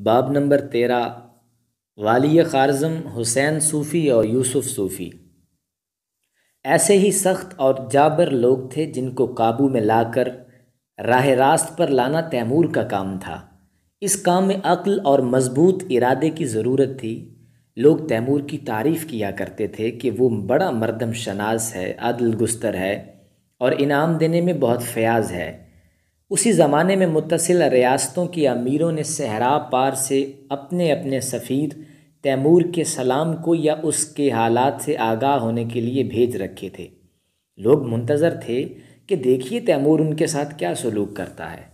बाब नंबर तेरह वाली खारजम हुसैन सूफ़ी और यूसुफ सूफ़ी ऐसे ही सख्त और जाबर लोग थे जिनको काबू में लाकर राह रास्त पर लाना तैमूर का काम था इस काम में अक्ल और मजबूत इरादे की ज़रूरत थी लोग तैमूर की तारीफ़ किया करते थे कि वो बड़ा मरदम शनाज है अदल गुस्तर है और इनाम देने में बहुत फयाज है उसी ज़माने में मुतसिल रियासतों की अमीरों ने सहरा पार से अपने अपने सफ़ीर तैमूर के सलाम को या उसके हालात से आगाह होने के लिए भेज रखे थे लोग मुंतज़र थे कि देखिए तैमूर उनके साथ क्या सलूक करता है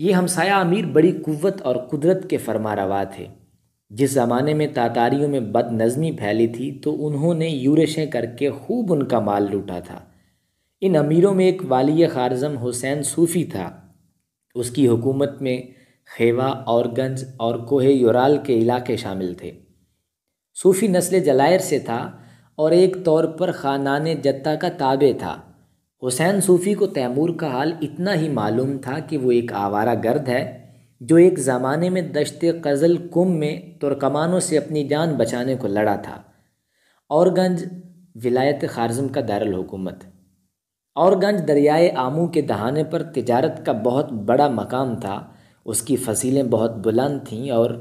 ये हमसाया अमीर बड़ी कुवत और कुदरत के फरमा रवा थे जिस ज़माने में तातारियों में बदनज़मी फैली थी तो उन्होंने यूरशें करके खूब उनका माल लूटा था इन अमीरों में एक वाली खारजम हुसैन सूफ़ी था उसकी हुकूमत में खेवा और गंज और कोहे यूराल के इलाके शामिल थे सूफ़ी नस्ल जलायर से था और एक तौर पर ख़ानान जत्ता का ताबे था हुसैन सूफ़ी को तैमूर का हाल इतना ही मालूम था कि वो एक आवारा गर्द है जो एक ज़माने में दशत कज़ल कुम में तुर्कमानों से अपनी जान बचाने को लड़ा था और गंज विलायत खारजम का दारकूमत औरगंज दरियाए आमू के दहाने पर तिजारत का बहुत बड़ा मकाम था उसकी फसीलें बहुत बुलंद थीं और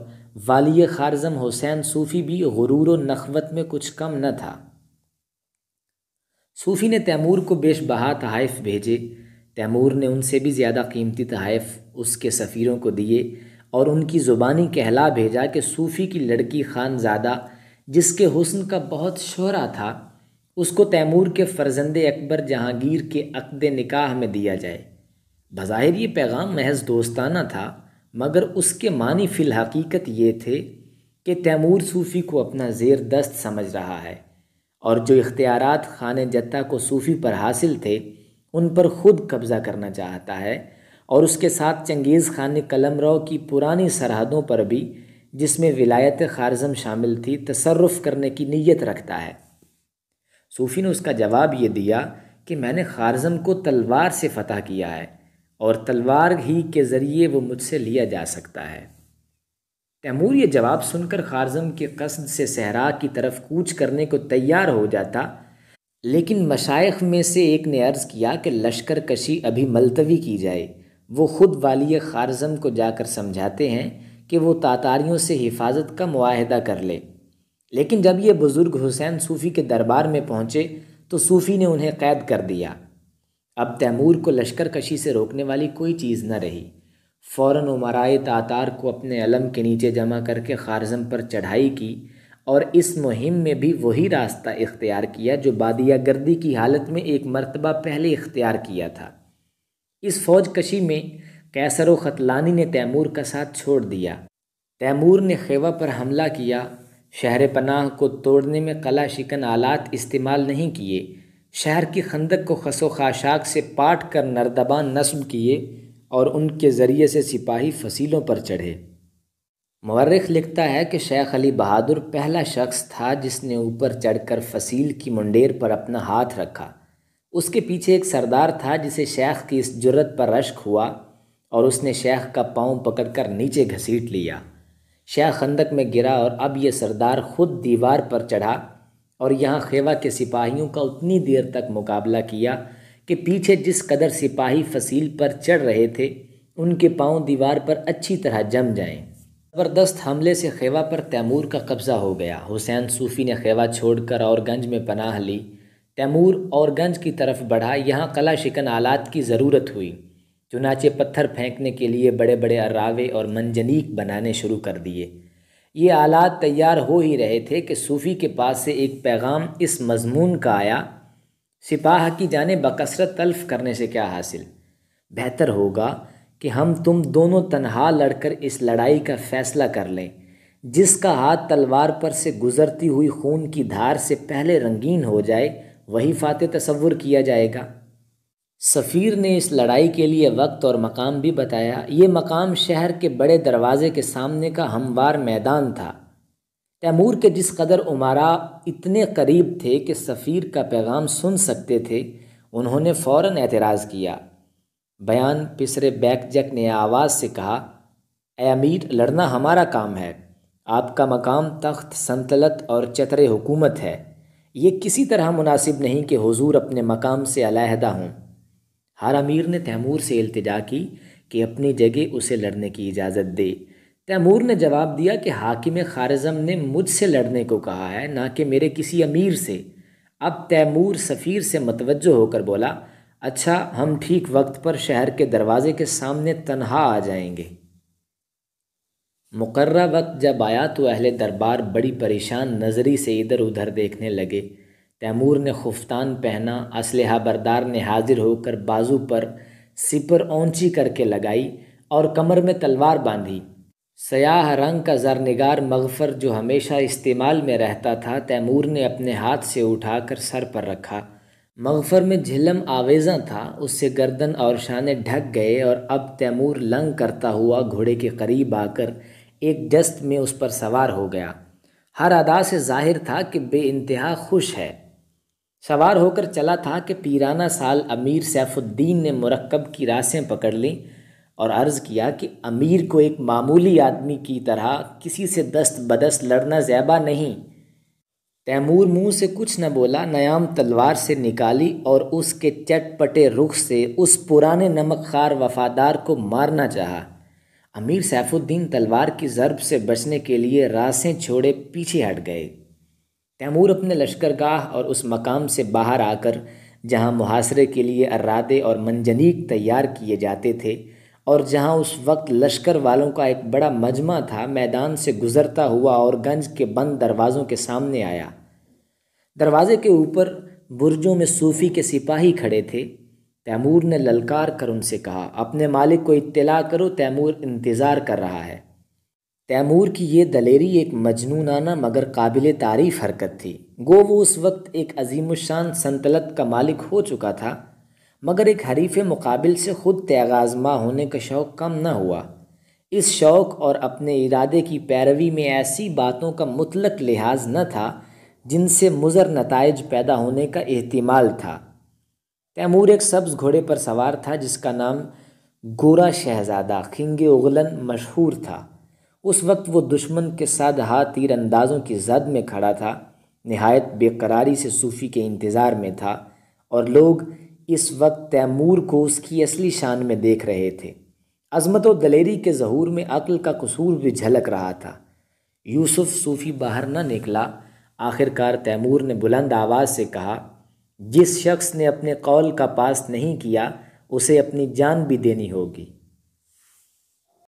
वाली खारजम हुसैन सूफ़ी भी गुरूर व नखवत में कुछ कम न था सूफ़ी ने तैमूर को बेशबहा तहाइफ भेजे तैमूर ने उनसे भी ज़्यादा कीमती तहाइफ उसके सफ़ीरों को दिए और उनकी ज़ुबानी कहला भेजा कि सूफ़ी की लड़की खानजादा जिसके हुसन का बहुत शोहरा था उसको तैमूर के फर्जंद अकबर जहांगीर के अकद निकाह में दिया जाए बज़ाहिर ये पैगाम महज दोस्ताना था मगर उसके मानी फ़िलहकीकत ये थे कि तैमूर सूफ़ी को अपना जेर दस्त समझ रहा है और जो इख्तियार खान जत्ता को सूफ़ी पर हासिल थे उन पर खुद कब्ज़ा करना चाहता है और उसके साथ चंगेज़ खान ने रो की पुरानी सरहदों पर भी जिसमें विलायत खारजम शामिल थी तसरफ़ करने की नीयत रखता है सूफ़ी ने उसका जवाब ये दिया कि मैंने खारजम को तलवार से फ़तह किया है और तलवार ही के ज़रिए वो मुझसे लिया जा सकता है तैमूर ये जवाब सुनकर खारजम के कसद से सहरा की तरफ कूच करने को तैयार हो जाता लेकिन मशाइ में से एक ने अर्ज़ किया कि लश्कर कशी अभी मलतवी की जाए वो ख़ुद वाली खारजम को जाकर समझाते हैं कि वो तातारियों से हिफाजत का माहदा कर ले लेकिन जब ये बुज़ुर्ग हुसैन सूफ़ी के दरबार में पहुँचे तो सूफ़ी ने उन्हें कैद कर दिया अब तैमूर को लश्कर कशी से रोकने वाली कोई चीज़ न रही फ़ौर उमराए तातार को अपने अलम के नीचे जमा करके खारजम पर चढ़ाई की और इस मुहिम में भी वही रास्ता इख्तियार किया जो बादिया गर्दी की हालत में एक मरतबा पहले इख्तियार किया था इस फौज कशी में कैसर खतलानी ने तैमूर का साथ छोड़ दिया तैमूर ने खेवा पर हमला किया शहर पनाह को तोड़ने में कला शिकन आलात इस्तेमाल नहीं किए शहर की खंदक को खसो खाशाक से पाट कर नरदबान नस्म किए और उनके ज़रिए से सिपाही फसीलों पर चढ़े मवर्रख लिखता है कि शेख अली बहादुर पहला शख्स था जिसने ऊपर चढ़कर फसील की मुंडेर पर अपना हाथ रखा उसके पीछे एक सरदार था जिसे शेख की इस जुरत पर रश्क हुआ और उसने शेख का पाँव पकड़कर नीचे घसीट लिया शाह खंदक में गिरा और अब ये सरदार खुद दीवार पर चढ़ा और यहाँ खेवा के सिपाहियों का उतनी देर तक मुकाबला किया कि पीछे जिस कदर सिपाही फसील पर चढ़ रहे थे उनके पांव दीवार पर अच्छी तरह जम जाएं। ज़बरदस्त हमले से खेवा पर तैमूर का कब्ज़ा हो गया हुसैन सूफ़ी ने खेवा छोड़कर गंज में पनाह ली तैमूर और गंज की तरफ बढ़ा यहाँ कला शिकन आलात की ज़रूरत हुई चुनाचे पत्थर फेंकने के लिए बड़े बड़े अरावे और मंजनीक बनाने शुरू कर दिए ये आलात तैयार हो ही रहे थे कि सूफ़ी के पास से एक पैगाम इस मजमून का आया सिपाह की जाने बकसरत तल्फ करने से क्या हासिल बेहतर होगा कि हम तुम दोनों तनहा लड़कर इस लड़ाई का फ़ैसला कर लें जिसका हाथ तलवार पर से गुज़रती हुई खून की धार से पहले रंगीन हो जाए वही फ़ातह तस्वुर किया जाएगा सफ़ीर ने इस लड़ाई के लिए वक्त और मकाम भी बताया ये मकाम शहर के बड़े दरवाज़े के सामने का हमवार मैदान था तैमूर के जिस कदर उमारा इतने करीब थे कि सफ़ीर का पैगाम सुन सकते थे उन्होंने फ़ौर एतराज़ किया बयान पिसरे बैकजैक ने आवाज़ से कहा ए अमीर लड़ना हमारा काम है आपका मकाम तख्त संतलत और चतरे हुकूमत है ये किसी तरह मुनासिब नहीं कि हुजूर अपने मकाम से अलहदा हों हार अमीर ने तैमूर से अल्तजा की कि अपनी जगह उसे लड़ने की इजाज़त दे तैमूर ने जवाब दिया कि हाकिम खारजम ने मुझसे लड़ने को कहा है ना कि मेरे किसी अमीर से अब तैमूर सफ़ीर से मतवजो होकर बोला अच्छा हम ठीक वक्त पर शहर के दरवाज़े के सामने तनहा आ जाएंगे मुकर्रा वक्त जब आया तो अहले दरबार बड़ी परेशान नज़री से इधर उधर देखने लगे तैमूर ने खुफ्तान पहना असलहा बरदार ने हाजिर होकर बाजू पर सिपर ऊंची करके लगाई और कमर में तलवार बांधी सयाह रंग का जरनिगार मगफर जो हमेशा इस्तेमाल में रहता था तैमूर ने अपने हाथ से उठाकर सर पर रखा मगफर में झिलम आवेजा था उससे गर्दन और शाने ढक गए और अब तैमूर लंग करता हुआ घोड़े के करीब आकर एक डस्त में उस पर सवार हो गया हर अदा से जाहिर था कि बे खुश है सवार होकर चला था कि पीराना साल अमीर सैफुद्दीन ने मरकब की रासें पकड़ लीं और अर्ज़ किया कि अमीर को एक मामूली आदमी की तरह किसी से दस्त बदस्त लड़ना जैबा नहीं तैमूर मुंह से कुछ न बोला नयाम तलवार से निकाली और उसके चटपटे रुख से उस पुराने नमकखार वफादार को मारना चाहा अमीर सैफुद्दीन तलवार की ज़रब से बचने के लिए रासें छोड़े पीछे हट गए तैमूर अपने लश्करगाह और उस मकाम से बाहर आकर जहाँ मुहासरे के लिए अर्रादे और मंजनीक तैयार किए जाते थे और जहाँ उस वक्त लश्कर वालों का एक बड़ा मजमा था मैदान से गुज़रता हुआ और गंज के बंद दरवाज़ों के सामने आया दरवाजे के ऊपर बुरजों में सूफ़ी के सिपाही खड़े थे तैमूर ने ललकार कर उनसे कहा अपने मालिक को इत्तला करो तैमूर इंतज़ार कर रहा है तैमूर की ये दलेरी एक मजनूनाना मगर काबिल तारीफ हरकत थी गो वो उस वक्त एक अजीमशान संतलत का मालिक हो चुका था मगर एक हरीफ मुकाबिल से खुद तैगाजमा होने का शौक़ कम न हुआ इस शौक़ और अपने इरादे की पैरवी में ऐसी बातों का मुतलक लिहाज न था जिनसे मुजर नतज पैदा होने का अहतमाल था तैमूर एक सब्ज़ घोड़े पर सवार था जिसका नाम गोरा शहजादा खिंग उगलन मशहूर था उस वक्त वो दुश्मन के साथ हाथ अंदाजों की जद में खड़ा था नहायत बेकरारी से सूफ़ी के इंतज़ार में था और लोग इस वक्त तैमूर को उसकी असली शान में देख रहे थे अजमत व दलेरी के जहूर में अक्ल का कसूर भी झलक रहा था यूसुफ सूफ़ी बाहर न निकला आखिरकार तैमूर ने बुलंद आवाज़ से कहा जिस शख्स ने अपने कौल का पास नहीं किया उसे अपनी जान भी देनी होगी